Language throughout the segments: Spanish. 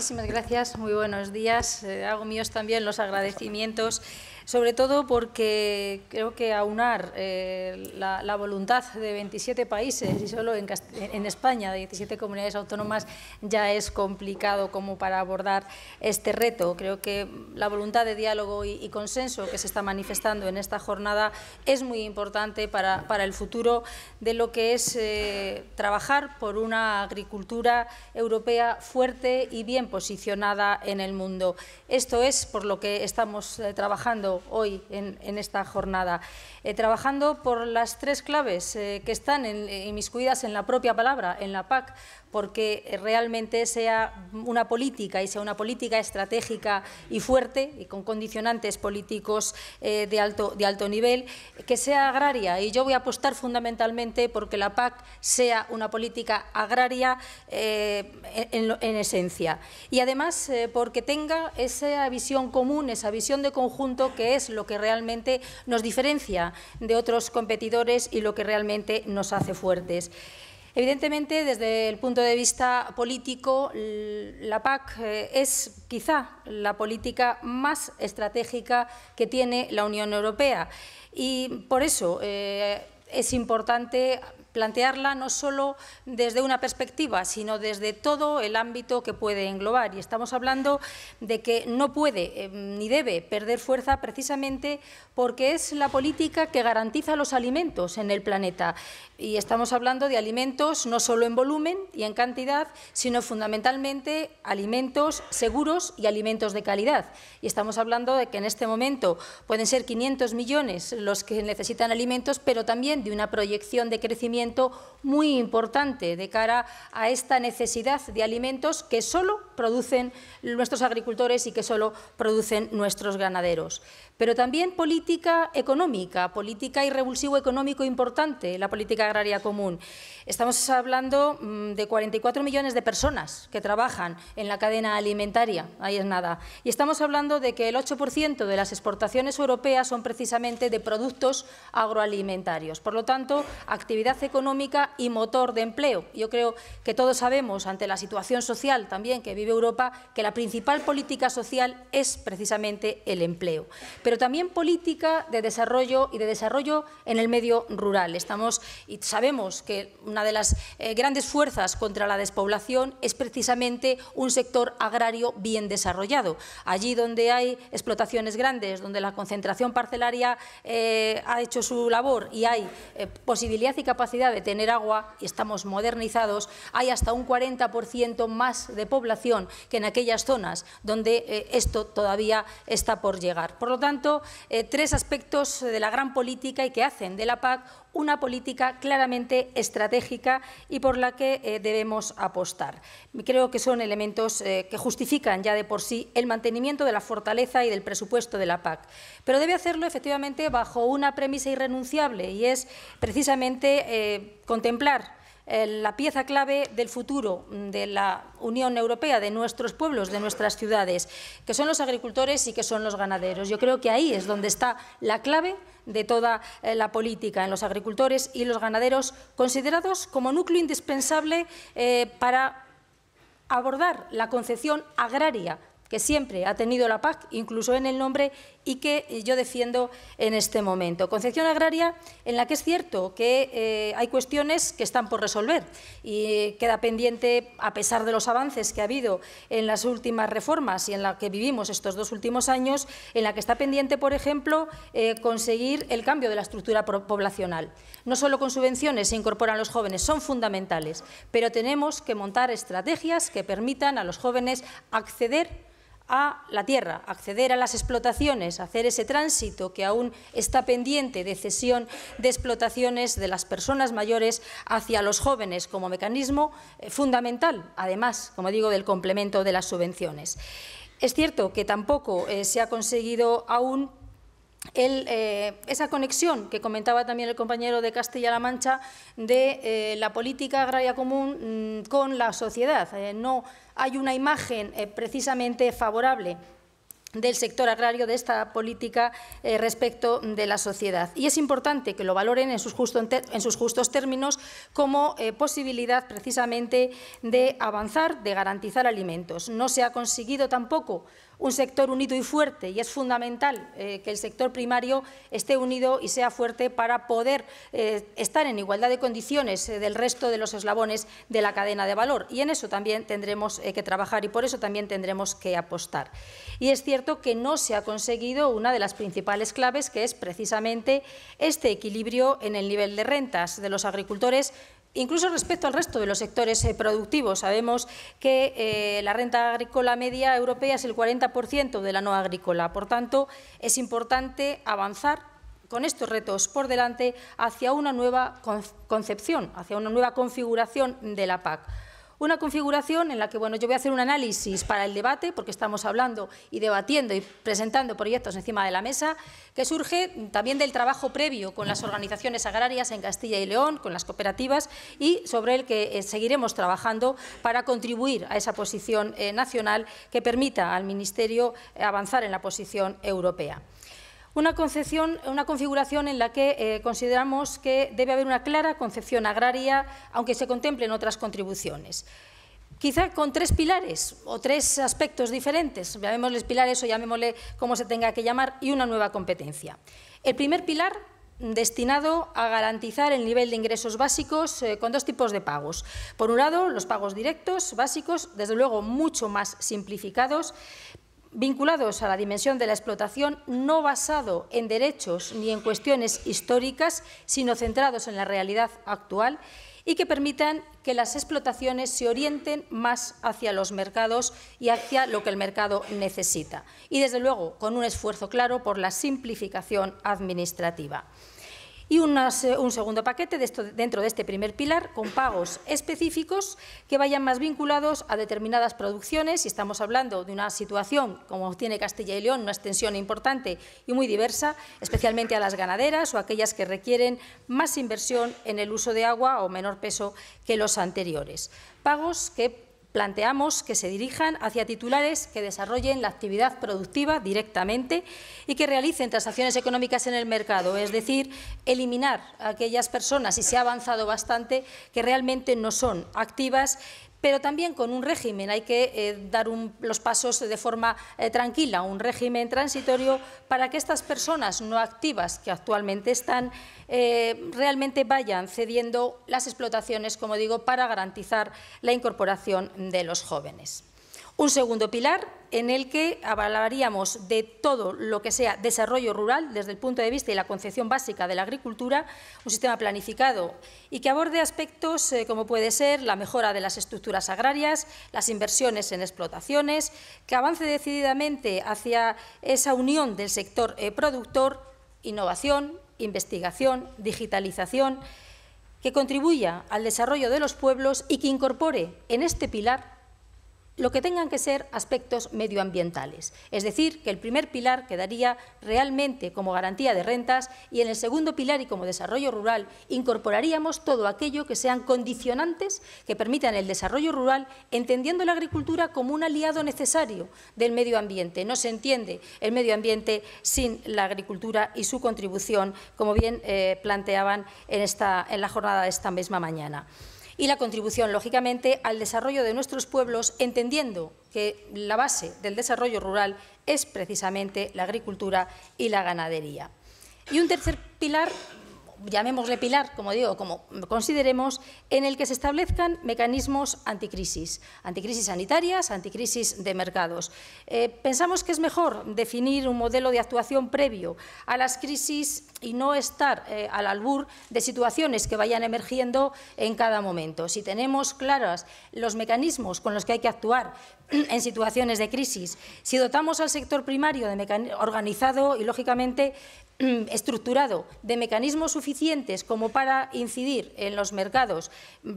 Muchísimas gracias, muy buenos días. Eh, hago míos también los agradecimientos sobre todo porque creo que aunar eh, la, voluntad de 27 países y solo en, España de 17 comunidades autónomas ya es complicado como para abordar este reto. Creo que la voluntad de diálogo y, consenso que se está manifestando en esta jornada es muy importante para, el futuro de lo que es eh, trabajar por una agricultura europea fuerte y bien posicionada en el mundo. Esto es por lo que estamos eh, trabajando hoy en, esta jornada, eh, trabajando por las tres claves eh, que están en, eh, inmiscuidas en la propia palabra, en la PAC, porque realmente sea una política y sea una política estratégica y fuerte y con condicionantes políticos eh, de, alto, de alto nivel, que sea agraria. Y yo voy a apostar fundamentalmente porque la PAC sea una política agraria eh, en, esencia. Y además eh, porque tenga esa visión común, esa visión de conjunto que es lo que realmente nos diferencia de otros competidores y lo que realmente nos hace fuertes. Evidentemente, desde el punto de vista político, la PAC eh, es quizá la política más estratégica que tiene la Unión Europea y por eso eh, es importante plantearla no solo desde una perspectiva, sino desde todo el ámbito que puede englobar. Y estamos hablando de que no puede eh, ni debe perder fuerza precisamente porque es la política que garantiza los alimentos en el planeta. Y estamos hablando de alimentos no solo en volumen y en cantidad, sino fundamentalmente alimentos seguros y alimentos de calidad. Y estamos hablando de que en este momento pueden ser 500 millones los que necesitan alimentos, pero también de una proyección de crecimiento muy importante de cara a esta necesidad de alimentos que solo producen nuestros agricultores y que solo producen nuestros ganaderos. Pero también política económica, política y revulsivo económico importante, la política agraria común. Estamos hablando mm, de 44 millones de personas que trabajan en la cadena alimentaria, ahí es nada. Y estamos hablando de que el 8% de las exportaciones europeas son precisamente de productos agroalimentarios. Por lo tanto, actividad económica y motor de empleo. Yo creo que todos sabemos, ante la situación social también que vive Europa, que la principal política social es precisamente el empleo, pero también política de desarrollo y de desarrollo en el medio rural. Estamos y sabemos que una de las eh, grandes fuerzas contra la despoblación es precisamente un sector agrario bien desarrollado. Allí donde hay explotaciones grandes, donde la concentración parcelaria eh, ha hecho su labor y hay eh, posibilidad y capacidad de tener agua y estamos modernizados, hay hasta un 40% más de población que en aquellas zonas donde eh, esto todavía está por llegar. Por lo tanto, eh, tres aspectos de la gran política y que hacen de la PAC una política claramente estratégica y por la que eh, debemos apostar. Creo que son elementos que justifican ya de por sí el mantenimiento de la fortaleza y del presupuesto de la PAC. Pero debe hacerlo efectivamente bajo una premisa irrenunciable y es precisamente contemplar la pieza clave del futuro mm, de la Unión Europea, de nuestros pueblos, de nuestras ciudades, que son los agricultores y que son los ganaderos. Yo creo que ahí es donde está la clave de toda eh, la política, en los agricultores y los ganaderos, considerados como núcleo indispensable eh, para abordar la concepción agraria que siempre ha tenido la PAC, incluso en el nombre, y que eh, yo defiendo en este momento. Concepción agraria en la que es cierto que eh, hay cuestiones que están por resolver y queda pendiente, a pesar de los avances que ha habido en las últimas reformas y en la que vivimos estos dos últimos años, en la que está pendiente, por ejemplo, eh, conseguir el cambio de la estructura poblacional. No solo con subvenciones se incorporan los jóvenes, son fundamentales, pero tenemos que montar estrategias que permitan a los jóvenes acceder a la tierra, acceder a las explotaciones, hacer ese tránsito que aún está pendiente de cesión de explotaciones de las personas mayores hacia los jóvenes como mecanismo eh, fundamental, además, como digo, del complemento de las subvenciones. Es cierto que tampoco eh, se ha conseguido aún eh, esa conexión que comentaba también el compañero de Castilla-La Mancha de eh, la política agraria común mm, con la sociedad. Eh, no hay una imagen precisamente favorable del sector agrario, de esta política respecto de la sociedad. Y es importante que lo valoren en sus, en sus justos términos como posibilidad precisamente de avanzar, de garantizar alimentos. No se ha conseguido tampoco un sector unido y fuerte y es fundamental eh, que el sector primario esté unido y sea fuerte para poder eh, estar en igualdad de condiciones eh, del resto de los eslabones de la cadena de valor. Y en eso también tendremos que trabajar y por eso también tendremos que apostar. Y es cierto que no se ha conseguido una de las principales claves, que es precisamente este equilibrio en el nivel de rentas de los agricultores Incluso respecto al resto de los sectores eh, productivos, sabemos que eh, la renta agrícola media europea es el 40% de la no agrícola. Por tanto, es importante avanzar con estos retos por delante hacia una nueva concepción, hacia una nueva configuración de la PAC. Una configuración en la que bueno, yo voy a hacer un análisis para el debate, porque estamos hablando y debatiendo y presentando proyectos encima de la mesa, que surge también del trabajo previo con las organizaciones agrarias en Castilla y León, con las cooperativas, y sobre el que eh, seguiremos trabajando para contribuir a esa posición eh, nacional que permita al Ministerio eh, avanzar en la posición europea. Una, una configuración en la que eh, consideramos que debe haber una clara concepción agraria, aunque se contemplen otras contribuciones. Quizá con tres pilares o tres aspectos diferentes, llamémosles pilares o llamémosle como se tenga que llamar, y una nueva competencia. El primer pilar destinado a garantizar el nivel de ingresos básicos eh, con dos tipos de pagos. Por un lado, los pagos directos, básicos, desde luego mucho más simplificados, vinculados a la dimensión de la explotación, no basado en derechos ni en cuestiones históricas, sino centrados en la realidad actual y que permitan que las explotaciones se orienten más hacia los mercados y hacia lo que el mercado necesita. Y, desde luego, con un esfuerzo claro por la simplificación administrativa y un segundo paquete dentro de este primer pilar con pagos específicos que vayan más vinculados a determinadas producciones. Y estamos hablando de una situación, como tiene Castilla y León, una extensión importante y muy diversa, especialmente a las ganaderas o aquellas que requieren más inversión en el uso de agua o menor peso que los anteriores. Pagos que Planteamos que se dirijan hacia titulares que desarrollen la actividad productiva directamente y que realicen transacciones económicas en el mercado, es decir, eliminar a aquellas personas, y se ha avanzado bastante, que realmente no son activas pero también con un régimen. Hay que eh, dar los pasos eh, de forma eh, tranquila, un régimen transitorio para que estas personas no activas que actualmente están realmente vayan cediendo las explotaciones, como digo, para garantizar la incorporación de los jóvenes. Un segundo pilar en el que hablaríamos de todo lo que sea desarrollo rural desde el punto de vista y la concepción básica de la agricultura, un sistema planificado y que aborde aspectos eh, como puede ser la mejora de las estructuras agrarias, las inversiones en explotaciones, que avance decididamente hacia esa unión del sector eh, productor, innovación, investigación, digitalización, que contribuya al desarrollo de los pueblos y que incorpore en este pilar lo que tengan que ser aspectos medioambientales. Es decir, que el primer pilar quedaría realmente como garantía de rentas y en el segundo pilar y como desarrollo rural incorporaríamos todo aquello que sean condicionantes que permitan el desarrollo rural entendiendo la agricultura como un aliado necesario del medio ambiente. No se entiende el medio ambiente sin la agricultura y su contribución, como bien eh, planteaban en, en la jornada de esta misma mañana y la contribución, lógicamente, al desarrollo de nuestros pueblos, entendiendo que la base del desarrollo rural es precisamente la agricultura y la ganadería. Y un tercer pilar llamémosle pilar, como digo, como consideremos, en el que se establezcan mecanismos anticrisis, anticrisis sanitarias, anticrisis de mercados. Eh, pensamos que es mejor definir un modelo de actuación previo a las crisis y no estar eh, al albur de situaciones que vayan emergiendo en cada momento. Si tenemos claros los mecanismos con los que hay que actuar en situaciones de crisis, si dotamos al sector primario de organizado y, lógicamente, estructurado de mecanismos suficientes como para incidir en los mercados,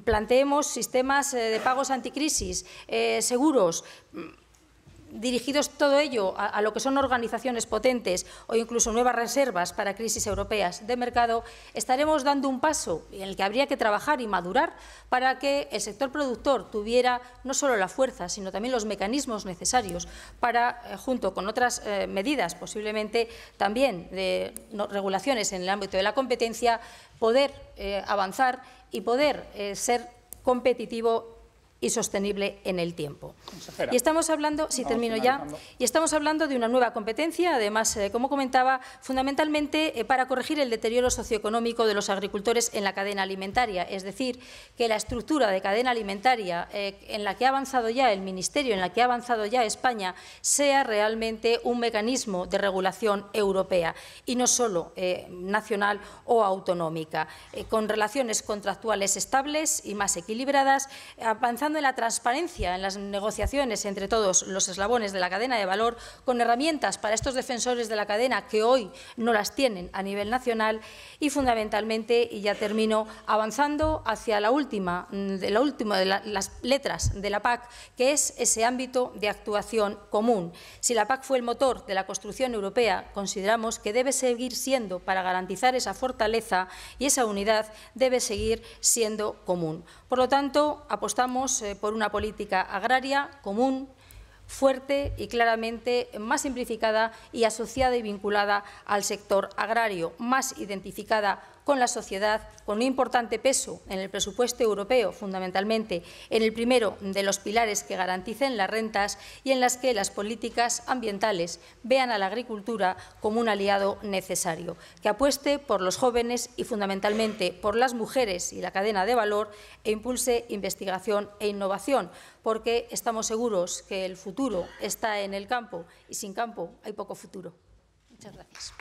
planteemos sistemas eh, de pagos anticrisis, eh, seguros, mm, dirigidos todo ello a, lo que son organizaciones potentes o incluso nuevas reservas para crisis europeas de mercado, estaremos dando un paso en el que habría que trabajar y madurar para que el sector productor tuviera no solo la fuerza, sino también los mecanismos necesarios para, eh, junto con otras eh, medidas, posiblemente también de regulaciones en el ámbito de la competencia, poder eh, avanzar y poder ser competitivo y sostenible en el tiempo. Y estamos hablando, si termino ya, y estamos hablando de una nueva competencia, además, eh, como comentaba, fundamentalmente eh, para corregir el deterioro socioeconómico de los agricultores en la cadena alimentaria, es decir, que la estructura de cadena alimentaria eh, en la que ha avanzado ya el Ministerio, en la que ha avanzado ya España, sea realmente un mecanismo de regulación europea y no solo nacional o autonómica, con relaciones contractuales estables y más equilibradas, avanzando de la transparencia, en las negociaciones entre todos los eslabones de la cadena de valor, con herramientas para estos defensores de la cadena que hoy no las tienen a nivel nacional y fundamentalmente, y ya termino, avanzando hacia la última, mm, de la última de las letras de la PAC, que es ese ámbito de actuación común. Si la PAC fue el motor de la construcción europea, consideramos que debe seguir siendo para garantizar esa fortaleza y esa unidad debe seguir siendo común. Por lo tanto, apostamos eh, por una política agraria común, fuerte y claramente más simplificada y asociada y vinculada al sector agrario, más identificada con la sociedad, con un importante peso en el presupuesto europeo, fundamentalmente en el primero de los pilares que garanticen las rentas y en las que las políticas ambientales vean a la agricultura como un aliado necesario, que apueste por los jóvenes y fundamentalmente por las mujeres y la cadena de valor e impulse investigación e innovación, porque estamos seguros que el futuro está en el campo y sin campo hay poco futuro. Muchas gracias.